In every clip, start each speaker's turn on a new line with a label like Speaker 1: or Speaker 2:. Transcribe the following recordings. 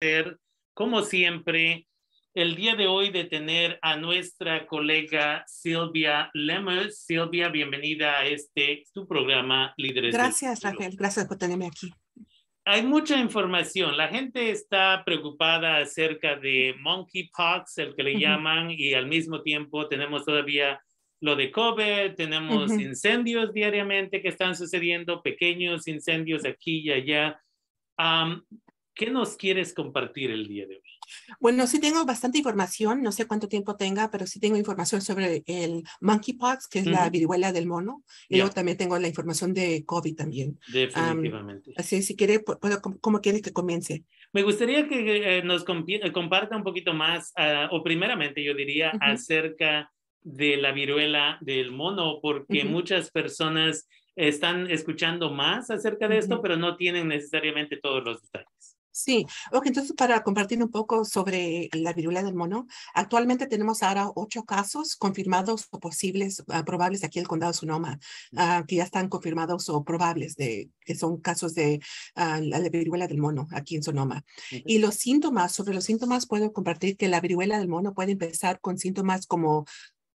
Speaker 1: ser, como siempre, el día de hoy de tener a nuestra colega Silvia Lemus. Silvia, bienvenida a este tu programa Líderes. Gracias,
Speaker 2: Rafael. Gracias por tenerme aquí.
Speaker 1: Hay mucha información. La gente está preocupada acerca de monkeypox, el que le llaman, y al mismo tiempo tenemos todavía lo de COVID, tenemos incendios diariamente que están sucediendo, pequeños incendios aquí y allá. ¿Qué nos quieres compartir el día de hoy?
Speaker 2: Bueno, sí tengo bastante información, no sé cuánto tiempo tenga, pero sí tengo información sobre el monkeypox, que es la viruela del mono, y luego también tengo la información de COVID también. Definitivamente. así, si quiere, puedo, ¿cómo quieres que comience? Me gustaría
Speaker 1: que eh, eh, nos eh, comparta un poquito más, ah, o primeramente yo diría, acerca de la viruela del mono, porque muchas personas están escuchando más acerca de esto, pero no tienen necesariamente todos los detalles.
Speaker 2: Sí, ok, entonces para compartir un poco sobre la viruela del mono, actualmente tenemos ahora ocho casos confirmados o posibles, ah, probables aquí en el condado de Sonoma, ah, que ya están confirmados o probables, de, que son casos de ah, la, viruela del mono aquí en Sonoma. Y los síntomas, sobre los síntomas puedo compartir que la viruela del mono puede empezar con síntomas como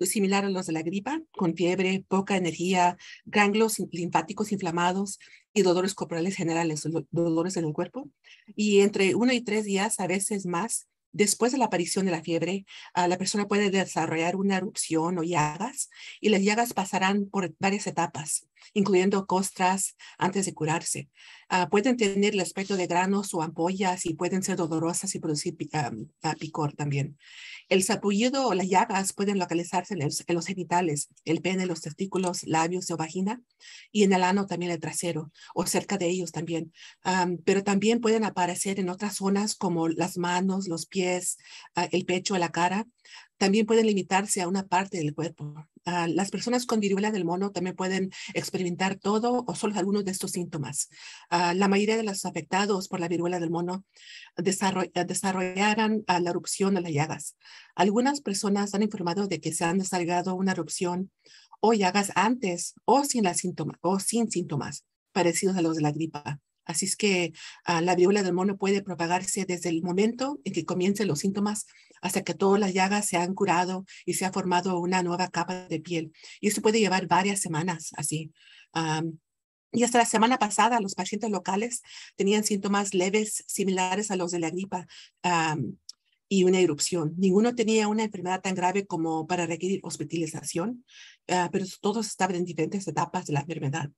Speaker 2: similar a los de la gripa, con fiebre, poca energía, ganglios linfáticos inflamados, y dolores corporales generales, dolores en un cuerpo. Y entre uno y tres días, a veces más, después de la aparición de la fiebre, ah, la persona puede desarrollar una erupción o llagas y las llagas pasarán por varias etapas incluyendo costras antes de curarse. Ah, pueden tener el aspecto de granos o ampollas y pueden ser dolorosas y producir ah, ah, picor también. El sapullido o las llagas pueden localizarse en, los genitales, el pene, los testículos, labios o vagina y en el ano también el trasero o cerca de ellos también. pero también pueden aparecer en otras zonas como las manos, los pies, el pecho, la cara también pueden limitarse a una parte del cuerpo. Ah, las personas con viruela del mono también pueden experimentar todo o solo algunos de estos síntomas. Ah, la mayoría de los afectados por la viruela del mono desarrollarán ah, desarrollaron la erupción de las llagas. Algunas personas han informado de que se han desarrollado una erupción o llagas antes o sin, la o sin síntomas parecidos a los de la gripa. Así es que la viruela del mono puede propagarse desde el momento en que comiencen los síntomas hasta que todas las llagas se han curado y se ha formado una nueva capa de piel. Y eso puede llevar varias semanas así. y hasta la semana pasada, los pacientes locales tenían síntomas leves similares a los de la gripa y una erupción. Ninguno tenía una enfermedad tan grave como para requerir hospitalización, ah, pero todos estaban en diferentes etapas de la enfermedad.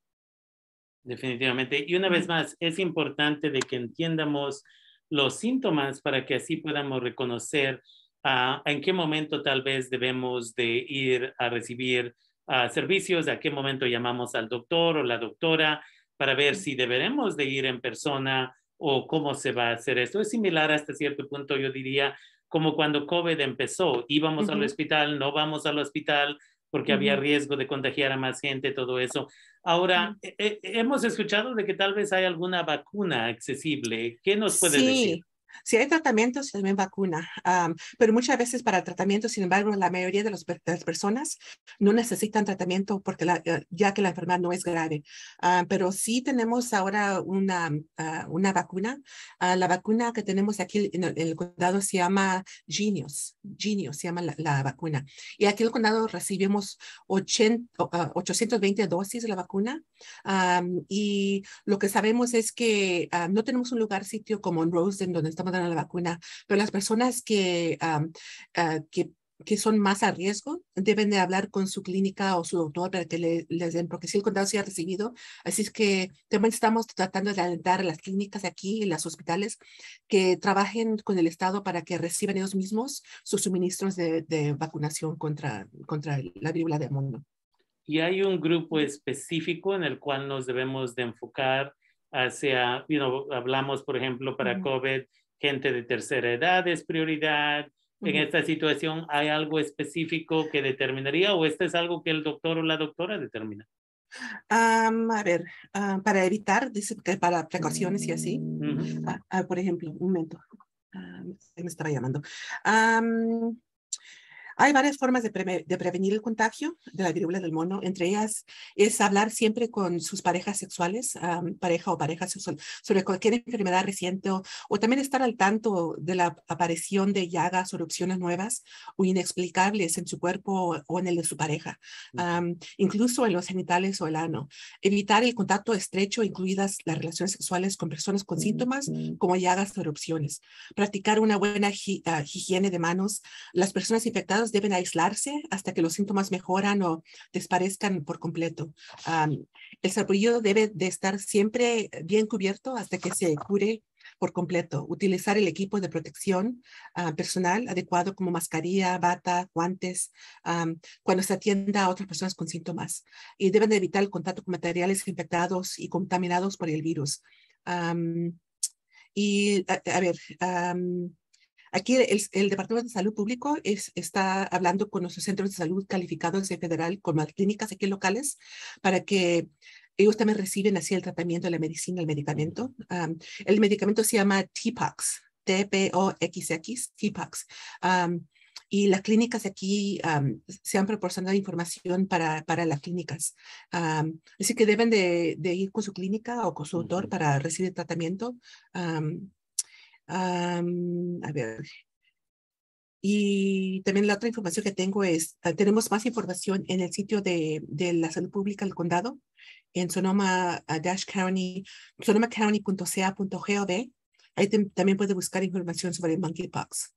Speaker 1: Definitivamente. Y una vez más, es importante de que entiendamos los síntomas para que así podamos reconocer ah, en qué momento tal vez debemos de ir a recibir ah, servicios, a qué momento llamamos al doctor o la doctora para ver si deberemos de ir en persona o cómo se va a hacer esto. Es similar hasta cierto punto, yo diría, como cuando COVID empezó, íbamos al hospital, no vamos al hospital,
Speaker 2: porque había riesgo
Speaker 1: de contagiar a más gente, todo eso. Ahora, e, e, hemos escuchado de que tal vez hay alguna vacuna accesible. ¿Qué nos puede sí. decir?
Speaker 2: Si hay tratamientos, también vacuna. pero muchas veces para tratamiento, sin embargo, la mayoría de, las personas no necesitan tratamiento porque eh, ya que la enfermedad no es grave. pero sí tenemos ahora una, ah, una vacuna. Ah, la vacuna que tenemos aquí en el, condado se llama Genius. Genius se llama la, vacuna. Y aquí en el condado recibimos 80, 820 ah, dosis de la vacuna. y lo que sabemos es que no tenemos un lugar, sitio como en Rose, donde estamos dan la vacuna, pero las personas que, ah, que que son más a riesgo deben de hablar con su clínica o su doctor para que les den, porque si el condado se ha recibido. Así es que también estamos tratando de alentar a las clínicas aquí y los hospitales que trabajen con el Estado para que reciban ellos mismos sus suministros de, vacunación contra, contra la viruela del mundo.
Speaker 1: Y hay un grupo específico en el cual nos debemos de enfocar hacia, hablamos, por ejemplo, para COVID gente de tercera edad es prioridad. En esta situación, ¿hay algo específico que determinaría o este es algo que el doctor o la doctora determina?
Speaker 2: a ver, ah, para evitar, dice que para precauciones y así. Ah, ah, por ejemplo, un momento, me estaba llamando. Hay varias formas de, prevenir el contagio de la viruela del mono. Entre ellas es hablar siempre con sus parejas sexuales, pareja o pareja sexual, sobre cualquier enfermedad reciente o, también estar al tanto de la aparición de llagas o erupciones nuevas o inexplicables en su cuerpo o, en el de su pareja, incluso en los genitales o el ano. Evitar el contacto estrecho, incluidas las relaciones sexuales con personas con síntomas como llagas o erupciones. Practicar una buena ah, higiene de manos. Las personas infectadas deben aislarse hasta que los síntomas mejoran o desaparezcan por completo. el sarpullido debe de estar siempre bien cubierto hasta que se cure por completo. Utilizar el equipo de protección ah, personal adecuado como mascarilla, bata, guantes, cuando se atienda a otras personas con síntomas. Y deben de evitar el contacto con materiales infectados y contaminados por el virus. y, a, ver, Aquí el, Departamento de Salud Público es, está hablando con nuestros centros de salud calificados de federal, con las clínicas aquí locales, para que ellos también reciben así el tratamiento, la medicina, el medicamento. Ah, el medicamento se llama TPOX, T-P-O-X-X, TPOX. Ah, y las clínicas aquí ah, se han proporcionado información para, para las clínicas. así que deben de, ir con su clínica o con su doctor para recibir tratamiento a ver. Y también la otra información que tengo es, ah, tenemos más información en el sitio de, de, la salud pública del condado, en Sonoma County, sonomacounty.ca.gov. Ahí también puede buscar información sobre monkeypox.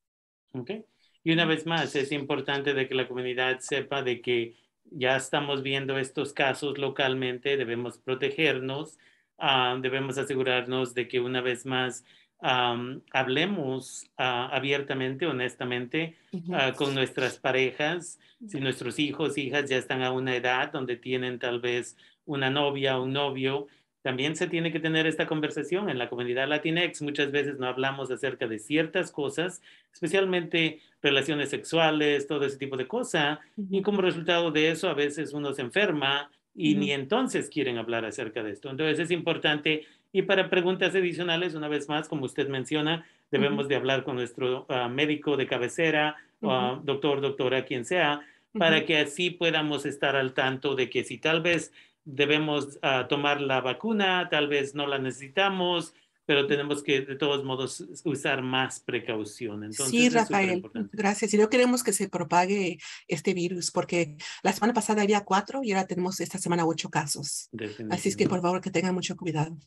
Speaker 2: Okay.
Speaker 1: Y una vez más, es importante de que la comunidad sepa de que ya estamos viendo estos casos localmente, debemos protegernos, ah, debemos asegurarnos de que una vez más hablemos ah, abiertamente, honestamente, ah, con nuestras parejas, si nuestros hijos, hijas ya están a una edad donde tienen tal vez una novia, o un novio, también se tiene que tener esta conversación en la comunidad latinex. Muchas veces no hablamos acerca de ciertas cosas, especialmente relaciones sexuales, todo ese tipo de cosas. Y como resultado de eso, a veces uno se enferma y ni entonces quieren hablar acerca de esto. Entonces es importante y para preguntas adicionales, una vez más, como usted menciona, debemos de hablar con nuestro ah, médico de cabecera, ah, doctor, doctora, quien sea, para que así podamos estar al tanto de que si tal vez debemos ah, tomar la vacuna, tal vez no la necesitamos, pero tenemos que de todos modos usar más precaución. sí, Rafael,
Speaker 2: gracias. Y no queremos que se propague este virus, porque la semana pasada había cuatro y ahora tenemos esta semana ocho casos. Así es que por favor que tengan mucho cuidado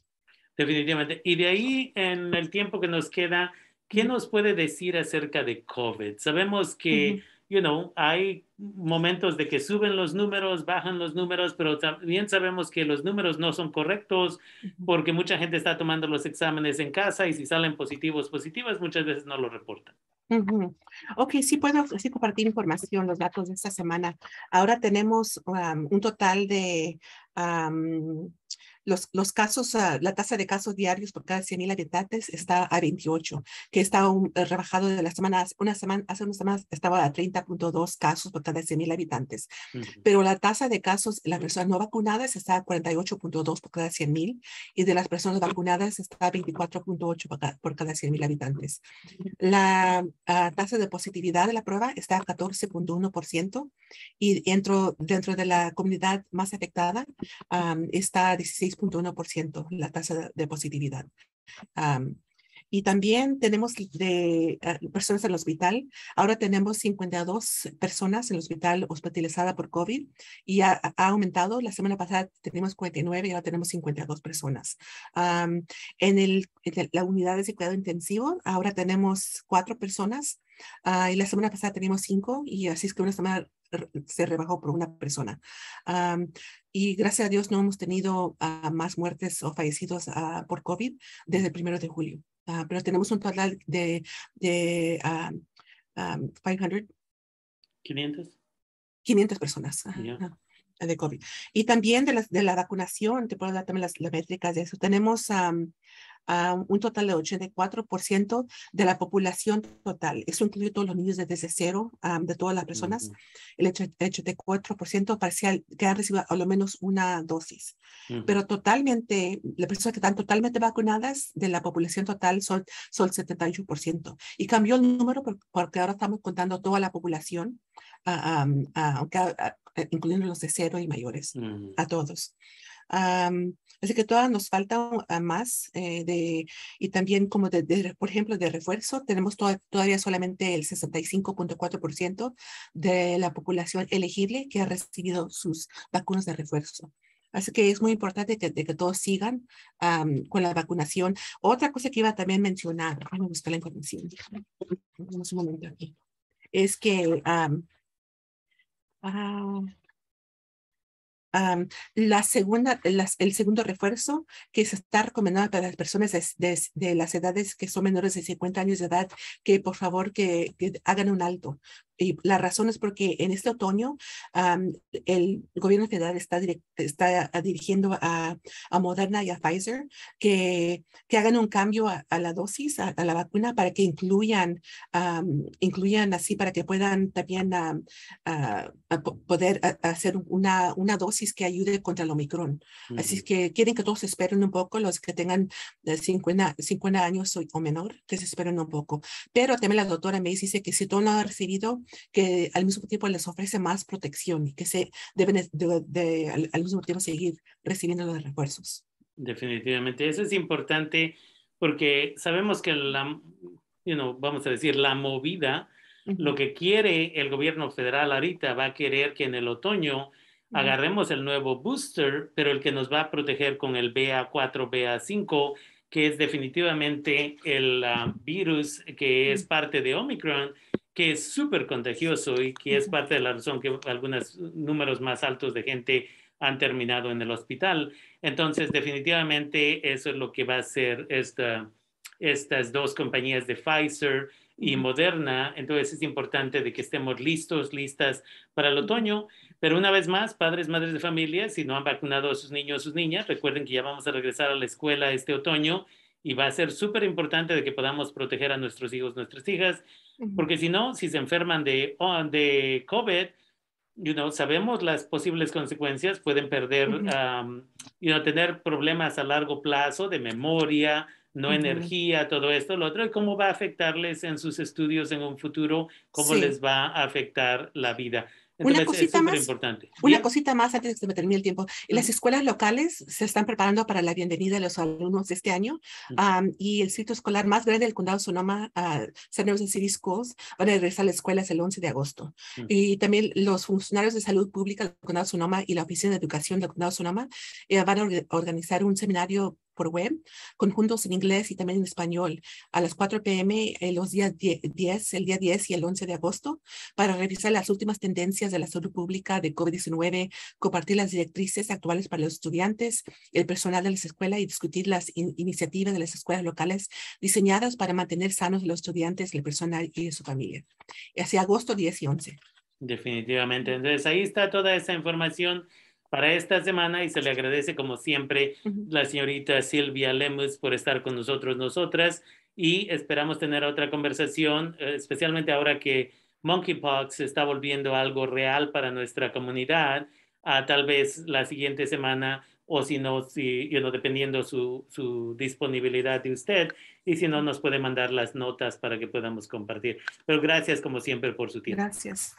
Speaker 1: definitivamente. Y de ahí, en el tiempo que nos queda, ¿qué nos puede decir acerca de COVID? Sabemos que, you know, hay momentos de que suben los números, bajan los números, pero también sabemos que los números no son correctos porque mucha gente está tomando los exámenes en casa y si salen positivos, positivas, muchas veces no lo reportan.
Speaker 2: Ok, sí puedo compartir información, los datos de esta semana. Ahora tenemos um, un total de los, los, casos, ah, la tasa de casos diarios por cada 100.000 habitantes está a 28, que está un, eh, rebajado de las semanas, una semana, hace unas semanas estaba a 30.2 casos por cada 100.000 habitantes, pero la tasa de casos de las personas no vacunadas está a 48.2 por cada 100.000 y de las personas vacunadas está a 24.8 por cada, 100.000 habitantes. La ah, tasa de positividad de la prueba está a 14.1% y dentro, dentro de la comunidad más afectada está a 16.1% la tasa de positividad. y también tenemos de ah, personas en el hospital. Ahora tenemos 52 personas en el hospital hospitalizada por COVID y ha, aumentado. La semana pasada teníamos 49 y ahora tenemos 52 personas. en, el, la unidad de cuidado intensivo, ahora tenemos cuatro personas ah, y la semana pasada teníamos cinco y así es que una semana se rebajó por una persona y gracias a Dios no hemos tenido ah, más muertes o fallecidos ah, por COVID desde el primero de julio. Ah, pero tenemos un total de, de 500. 500. 500 personas de COVID. Y también de, la de la vacunación, te puedo dar también las, las métricas de eso. Tenemos un total de 84% de la población total. Eso incluye todos los niños desde cero, de todas las personas. El -huh. El 84% parcial que han recibido al menos una dosis. Pero totalmente, las personas que están totalmente vacunadas de la población total son, son el 78%. Y cambió el número porque ahora estamos contando toda la población, incluyendo los de cero y mayores, a todos. Así que todavía nos falta ah, más eh, de, y también como de, por ejemplo, de refuerzo, tenemos todavía solamente el 65.4% de la población elegible que ha recibido sus vacunas de refuerzo. Así que es muy importante que, todos sigan con la vacunación. Otra cosa que iba a también mencionar, me gusta la información, es que ah, la segunda, el segundo refuerzo que se está recomendando para las personas de, las edades que son menores de 50 años de edad, que por favor que hagan un alto, y la razón es porque en este otoño el gobierno federal está, está ah, dirigiendo a, a, Moderna y a Pfizer que, que hagan un cambio a, la dosis, a, la vacuna, para que incluyan, incluyan así, para que puedan también ah, poder hacer una, una dosis que ayude contra el Omicron. Así que quieren que todos esperen un poco, los que tengan 50, eh, 50 años o, o menor, que se esperen un poco. Pero también la doctora me dice que si tú no has recibido que al mismo tiempo les ofrece más protección y que se deben de, al, mismo tiempo seguir recibiendo los refuerzos.
Speaker 1: Definitivamente, eso es importante porque sabemos que la, vamos a decir, la movida, lo que quiere el gobierno federal ahorita va a querer que en el otoño agarremos el nuevo booster, pero el que nos va a proteger con el BA4, BA5, que es definitivamente el ah, virus que es parte de Omicron que es súper contagioso y que es parte de la razón que algunos números más altos de gente han terminado en el hospital. Entonces, definitivamente eso es lo que va a hacer estas dos compañías de Pfizer y Moderna. Entonces, es importante de que estemos listos, listas para el otoño. Pero una vez más, padres, madres de familia, si no han vacunado a sus niños o sus niñas, recuerden que ya vamos a regresar a la escuela este otoño y va a ser súper importante de que podamos proteger a nuestros hijos, nuestras hijas, porque si no, si se enferman de, oh, de COVID, you know, sabemos las posibles consecuencias, pueden perder, tener problemas a largo plazo de memoria,
Speaker 2: no energía,
Speaker 1: todo esto, lo otro, y cómo va a afectarles en sus estudios en un futuro, cómo les va a afectar la vida una cosita, más,
Speaker 2: una cosita más antes de que me termine el tiempo. Las escuelas locales se están preparando para la bienvenida de los alumnos de este año y el sitio escolar más grande del condado Sonoma, ah, San Jose City Schools, van a regresar a las escuelas el 11 de agosto. Y también los funcionarios de salud pública del condado de Sonoma y la Oficina de Educación del condado de Sonoma eh, van a organizar un seminario por web, conjuntos en inglés y también en español, a las 4 p.m. Eh, los días 10, el día 10 y el 11 de agosto, para revisar las últimas tendencias de la salud pública de COVID-19, compartir las directrices actuales para los estudiantes, el personal de las escuelas y discutir las iniciativas de las escuelas locales diseñadas para mantener sanos a los estudiantes, el personal y su familia. Hacia agosto 10 y 11.
Speaker 1: Definitivamente. Entonces, ahí está toda esa información para esta semana y se le agradece como siempre la señorita Silvia Lemus por estar con nosotros, nosotras y esperamos tener otra conversación, eh, especialmente ahora que monkeypox está volviendo algo real para nuestra comunidad, a tal vez la siguiente semana o si no, si, dependiendo su, su disponibilidad de usted, y si no, nos puede mandar las notas para que podamos compartir. Pero gracias como siempre por su tiempo. Gracias.